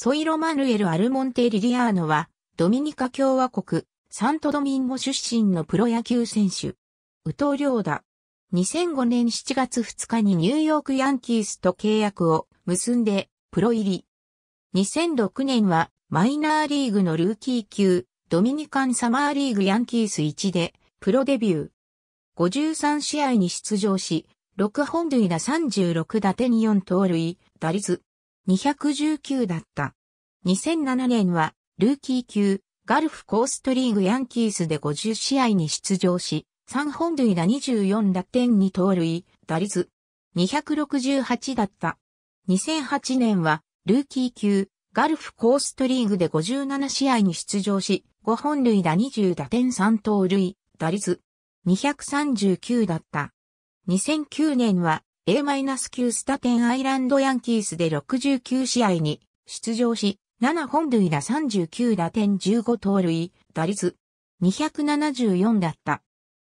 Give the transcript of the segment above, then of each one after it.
ソイロマヌエル・アルモンテ・リリアーノは、ドミニカ共和国、サントドミンゴ出身のプロ野球選手。ウリョーダ。2005年7月2日にニューヨークヤンキースと契約を結んで、プロ入り。2006年は、マイナーリーグのルーキー級、ドミニカンサマーリーグヤンキース1で、プロデビュー。53試合に出場し、6本塁打36打点4盗塁、打率、219だった。2007年は、ルーキー級、ガルフコーストリーグヤンキースで50試合に出場し、3本塁打24打点に盗塁、打率268だった。2008年は、ルーキー級、ガルフコーストリーグで57試合に出場し、5本塁打20打点3盗塁、打率239だった。2009年は、A-9 スタテンアイランドヤンキースで69試合に出場し、7本塁打39打点15盗塁、打率274だった。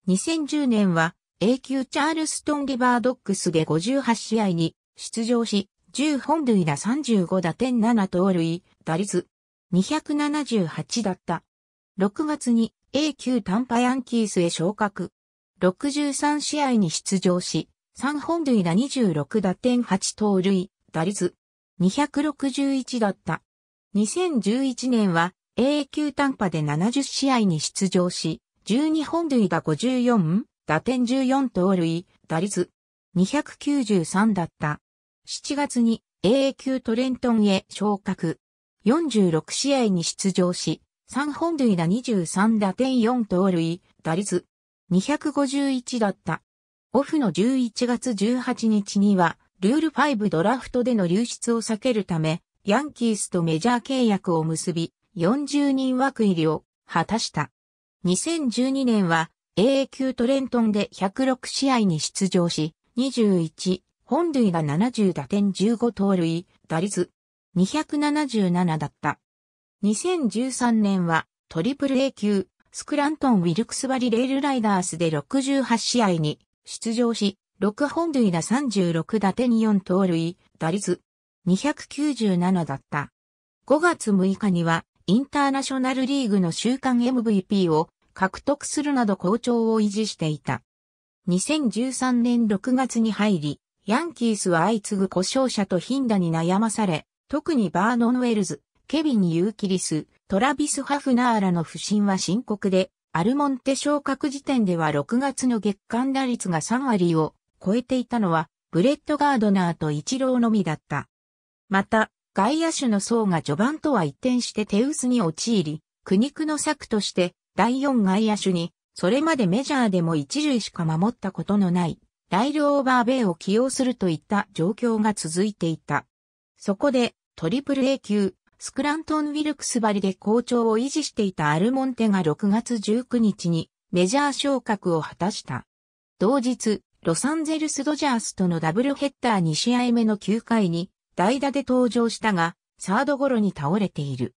2010年は A 級チャールストンリバードックスで58試合に出場し、10本塁打35打点7盗塁、打率278だった。6月に A 級タンパヤンキースへ昇格。63試合に出場し、3本塁打26打点8盗塁、打率261だった。2011年は A 級単波で70試合に出場し、12本塁打54、打点14盗塁、打率293だった。7月に A 級トレントンへ昇格。46試合に出場し、3本塁打23打点4盗塁、打率251だった。オフの11月18日には、ルール5ドラフトでの流出を避けるため、ヤンキースとメジャー契約を結び、40人枠入りを果たした。2012年は AA 級トレントンで106試合に出場し、21、本塁が70打点15盗塁、打率277だった。2013年はトリプル A 級、スクラントン・ウィルクスバリレールライダースで68試合に出場し、6本塁打36打点4盗塁、打率297だった。5月6日には、インターナショナルリーグの週間 MVP を獲得するなど好調を維持していた。2013年6月に入り、ヤンキースは相次ぐ故障者と頻打に悩まされ、特にバーノン・ウェルズ、ケビン・ユーキリス、トラビス・ハフナーらの不振は深刻で、アルモンテ昇格時点では6月の月間打率が3割を超えていたのは、ブレッド・ガードナーとイチローのみだった。また、外野手の層が序盤とは一転して手薄に陥り、苦肉の策として第4外野手に、それまでメジャーでも一塁しか守ったことのない、ライル・オーバー・ベイを起用するといった状況が続いていた。そこで、トリプル A 級、スクラントン・ウィルクスバリで好調を維持していたアルモンテが6月19日にメジャー昇格を果たした。同日、ロサンゼルス・ドジャースとのダブルヘッダー2試合目の9回に代打で登場したが、サードゴロに倒れている。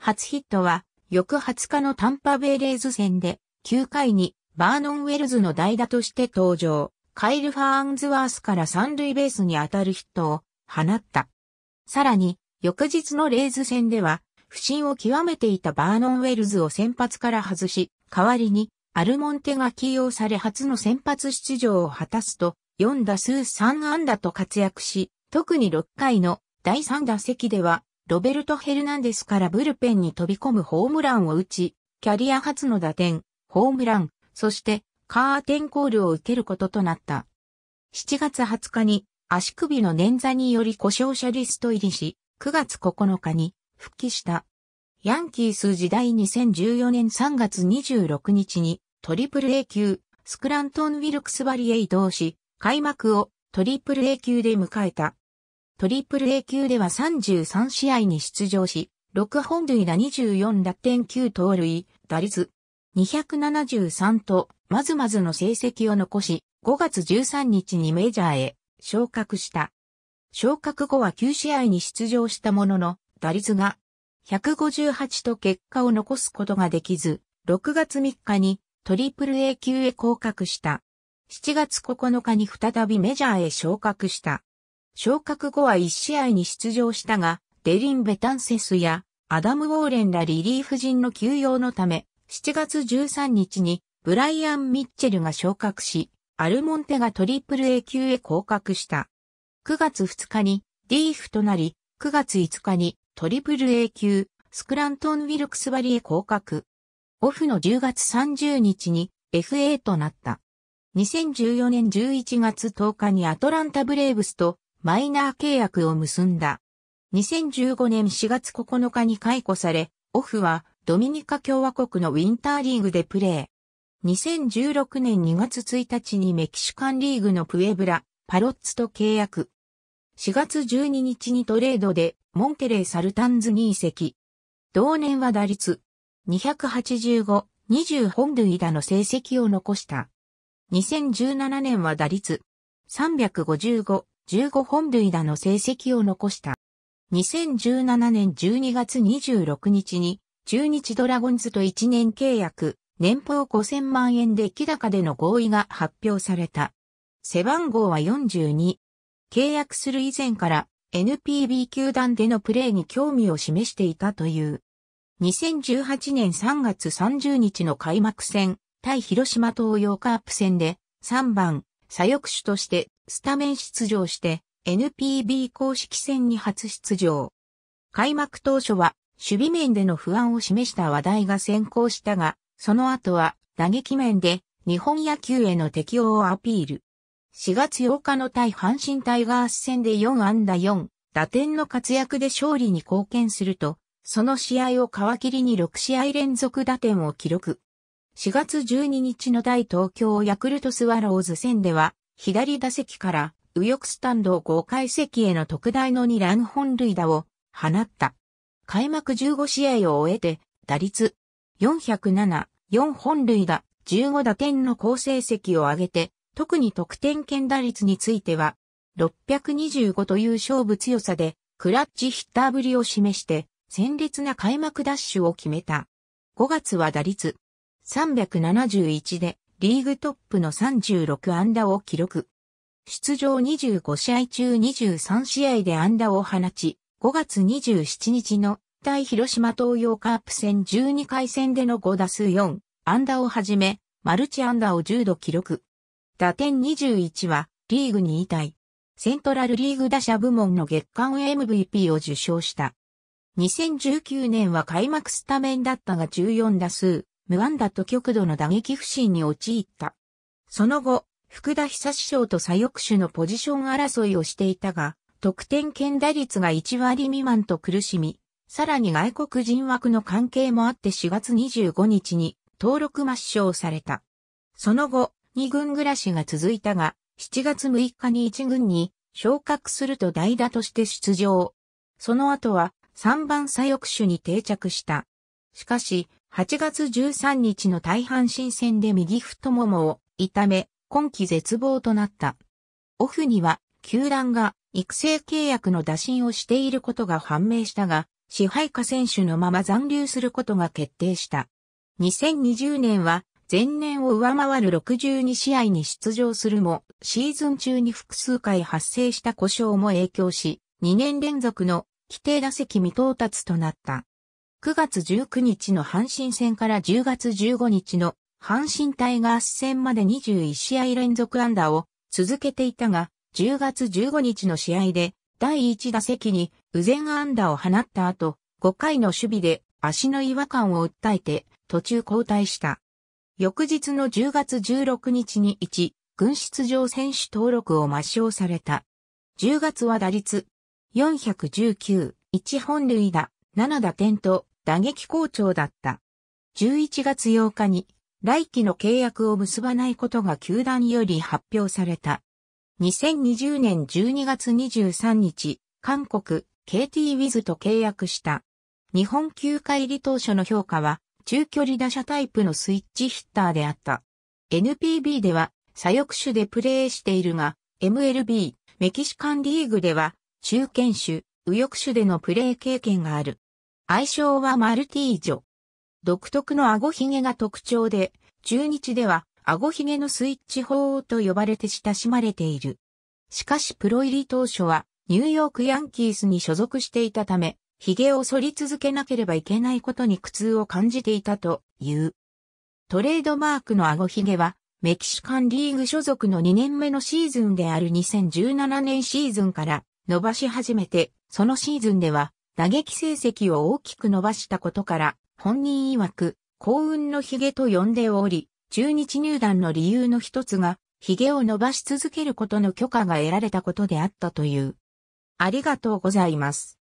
初ヒットは、翌20日のタンパベイレーズ戦で、9回にバーノン・ウェルズの代打として登場、カイル・ファーンズワースから三塁ベースに当たるヒットを放った。さらに、翌日のレイズ戦では、不振を極めていたバーノン・ウェルズを先発から外し、代わりにアルモンテが起用され初の先発出場を果たすと、4打数3安打と活躍し、特に6回の第3打席では、ロベルト・ヘルナンデスからブルペンに飛び込むホームランを打ち、キャリア初の打点、ホームラン、そしてカーテンコールを受けることとなった。7月20日に足首の捻挫により故障者リスト入りし、9月9日に復帰した。ヤンキース時代2014年3月26日にトリプル A 級スクラントン・ウィルクスバリへ移動し、開幕をトリプル A 級で迎えた。トリプル A 級では33試合に出場し、6本塁打24打点9盗塁、打率273と、まずまずの成績を残し、5月13日にメジャーへ昇格した。昇格後は9試合に出場したものの、打率が158と結果を残すことができず、6月3日にトリプル A 級へ降格した。7月9日に再びメジャーへ昇格した。昇格後は1試合に出場したが、デリン・ベタンセスやアダム・ウォーレンらリリーフ陣の休養のため、7月13日にブライアン・ミッチェルが昇格し、アルモンテがトリプル A 級へ降格した。9月2日にィーフとなり、9月5日にトリプル A 級、スクラントン・ウィルクスバリへ降格。オフの10月30日に FA となった。2014年11月10日にアトランタブレーブスとマイナー契約を結んだ。2015年4月9日に解雇され、オフはドミニカ共和国のウィンターリーグでプレー。2016年2月1日にメキシカンリーグのプエブラ、パロッツと契約。4月12日にトレードでモンテレー・サルタンズに移籍。同年は打率285、20本塁打の成績を残した。2017年は打率355、15本塁打の成績を残した。2017年12月26日に中日ドラゴンズと1年契約、年俸5000万円で木高での合意が発表された。背番号は42。契約する以前から NPB 球団でのプレーに興味を示していたという。2018年3月30日の開幕戦、対広島東洋カープ戦で3番、左翼手としてスタメン出場して NPB 公式戦に初出場。開幕当初は守備面での不安を示した話題が先行したが、その後は打撃面で日本野球への適応をアピール。4月8日の対阪神タイガース戦で4安打4、打点の活躍で勝利に貢献すると、その試合を皮切りに6試合連続打点を記録。4月12日の対東京ヤクルトスワローズ戦では、左打席から右翼スタンド豪快席への特大の2ラン本塁打を放った。開幕15試合を終えて、打率407、4本塁打、15打点の好成績を挙げて、特に得点圏打率については、625という勝負強さで、クラッチヒッターぶりを示して、鮮烈な開幕ダッシュを決めた。5月は打率371で、リーグトップの36安打を記録。出場25試合中23試合で安打を放ち、5月27日の対広島東洋カープ戦12回戦での5打数4安打をはじめ、マルチ安打を10度記録。打点21は、リーグ2位タイ。セントラルリーグ打者部門の月間 MVP を受賞した。2019年は開幕スタメンだったが14打数、無安打と極度の打撃不振に陥った。その後、福田久志賞と左翼手のポジション争いをしていたが、得点圏打率が1割未満と苦しみ、さらに外国人枠の関係もあって4月25日に登録抹消された。その後、二軍暮らしが続いたが、7月6日に一軍に昇格すると代打として出場。その後は3番左翼手に定着した。しかし、8月13日の大阪新戦で右太ももを痛め、今季絶望となった。オフには、球団が育成契約の打診をしていることが判明したが、支配下選手のまま残留することが決定した。2020年は前年を上回る62試合に出場するも、シーズン中に複数回発生した故障も影響し、2年連続の規定打席未到達となった。9月19日の阪神戦から10月15日の阪神タイガース戦まで21試合連続安打を続けていたが、10月15日の試合で第1打席に右前安打を放った後、5回の守備で足の違和感を訴えて途中交代した。翌日の10月16日に1、軍出場選手登録を抹消された。10月は打率419、1本塁打、7打点と打撃好調だった。11月8日に来季の契約を結ばないことが球団より発表された。2020年12月23日、韓国 KT ウィズと契約した。日本球界入り当初の評価は中距離打者タイプのスイッチヒッターであった。NPB では左翼手でプレーしているが、MLB、メキシカンリーグでは中堅手、右翼手でのプレー経験がある。愛称はマルティージョ。独特の顎ひげが特徴で、中日では顎ひげのスイッチ法と呼ばれて親しまれている。しかしプロ入り当初はニューヨークヤンキースに所属していたため、髭を剃り続けなければいけないことに苦痛を感じていたという。トレードマークの顎髭は、メキシカンリーグ所属の2年目のシーズンである2017年シーズンから伸ばし始めて、そのシーズンでは打撃成績を大きく伸ばしたことから、本人曰く幸運の髭と呼んでおり、中日入団の理由の一つが、髭を伸ばし続けることの許可が得られたことであったという。ありがとうございます。